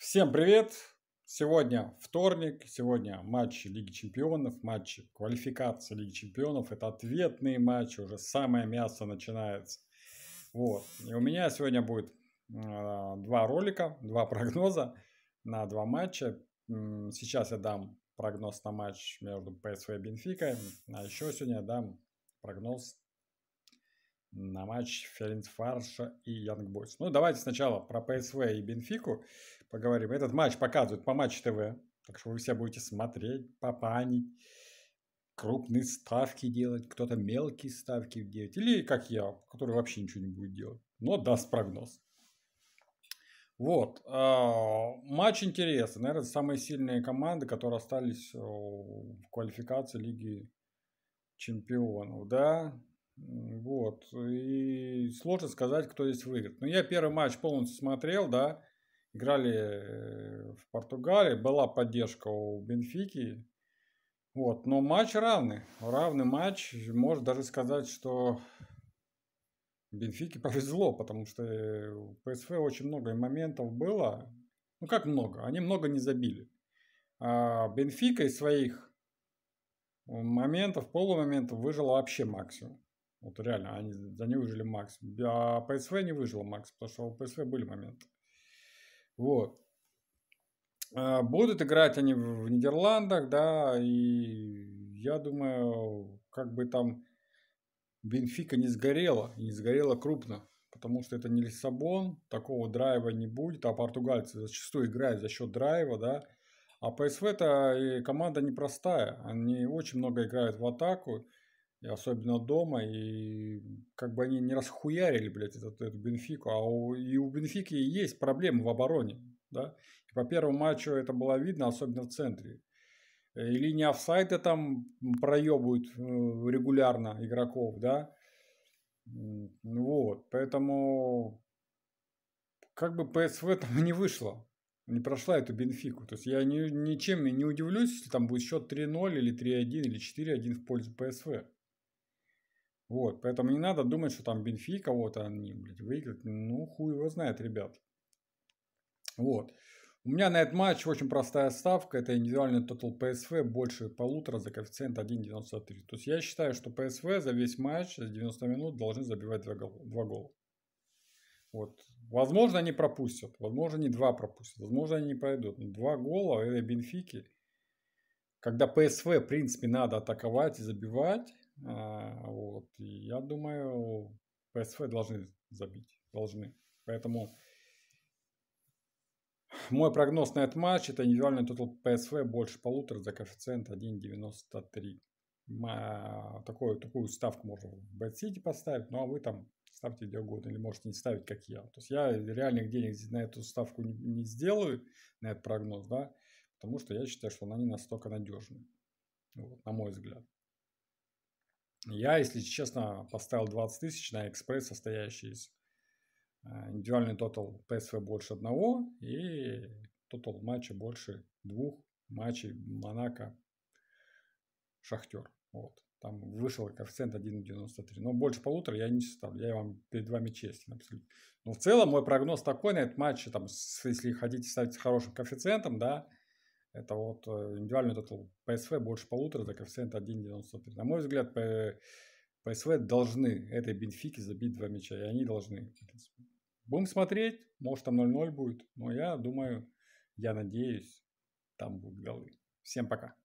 Всем привет! Сегодня вторник, сегодня матчи Лиги Чемпионов, матчи квалификации Лиги Чемпионов. Это ответные матчи, уже самое мясо начинается. Вот. И у меня сегодня будет э, два ролика, два прогноза на два матча. Сейчас я дам прогноз на матч между ПСВ и Бенфикой, а еще сегодня я дам прогноз на матч Фарша и Янг Бойс. Ну, давайте сначала про ПСВ и Бенфику поговорим. Этот матч показывают по Матч ТВ, так что вы все будете смотреть, попанить, крупные ставки делать, кто-то мелкие ставки делать, или как я, который вообще ничего не будет делать, но даст прогноз. Вот. Э, матч интересный. Наверное, самые сильные команды, которые остались э, в квалификации Лиги Чемпионов. Да, вот. И сложно сказать, кто здесь выиграет. Но я первый матч полностью смотрел, да. Играли э, в Португалии, была поддержка у Бенфики. Вот. Но матч равный. Равный матч. Можно даже сказать, что Бенфике повезло, потому что э, у ПСФ очень много моментов было. Ну как много? Они много не забили. А Бенфика из своих моментов, полумоментов выжила вообще максимум. Вот реально, они, за ней выжили Макс. А ПСВ не выжил Макс, потому что у ПСВ были моменты. Вот. А, будут играть они в Нидерландах, да, и я думаю, как бы там Бенфика не сгорела, не сгорела крупно, потому что это не Лиссабон, такого драйва не будет, а португальцы зачастую играют за счет драйва, да, а ПСВ это э, команда непростая, они очень много играют в атаку, и особенно дома, и как бы они не расхуярили, блядь, этот эту Бенфику, а у, и у Бенфики есть проблемы в обороне, да, и по первому матчу это было видно, особенно в центре, и э, линия офсайда там проебывают э, регулярно игроков, да, вот, поэтому как бы ПСВ там не вышло, не прошла эту Бенфику. То есть я ни, ничем не удивлюсь, если там будет счет 3-0 или 3-1 или 4-1 в пользу ПСВ. Вот, поэтому не надо думать, что там Бенфи кого-то они, блядь, выиграют. Ну, хуй его знает, ребят. Вот. У меня на этот матч очень простая ставка. Это индивидуальный тотал ПСВ больше полутора за коэффициент 1.93. То есть я считаю, что ПСВ за весь матч, за 90 минут, должны забивать два гола. Два гола. Вот. Возможно, они пропустят. Возможно, они два пропустят. Возможно, они не пройдут. Но два гола этой Бенфики, когда ПСВ, в принципе, надо атаковать и забивать, а, вот. И я думаю, ПСФ должны забить. Должны. Поэтому мой прогноз на этот матч это индивидуальный тотал ПСВ больше полутора за коэффициент 1.93. Такую, такую ставку можно в Бэт-Сити поставить, ну а вы там ставьте где угодно, или можете не ставить, как я. То есть я реальных денег на эту ставку не, не сделаю, на этот прогноз, да, потому что я считаю, что она не настолько надежна, вот, на мой взгляд. Я, если честно, поставил 20 тысяч на экспресс, состоящий из э, индивидуальный тотал ПСВ больше одного и тотал матча больше двух матчей Монако Шахтер. Вот. Там вышел коэффициент 1.93. Но больше полутора я не ставлю. Я вам перед вами честен абсолютно. Но в целом мой прогноз такой на этот матч, там, если хотите ставить с хорошим коэффициентом, да, это вот э, индивидуальный тотал ПСВ больше полутора, это коэффициент 1,93. На мой взгляд, ПСВ должны этой Бенфике забить два мяча, и они должны. Будем смотреть, может там 0-0 будет, но я думаю, я надеюсь, там будут голы. Всем пока.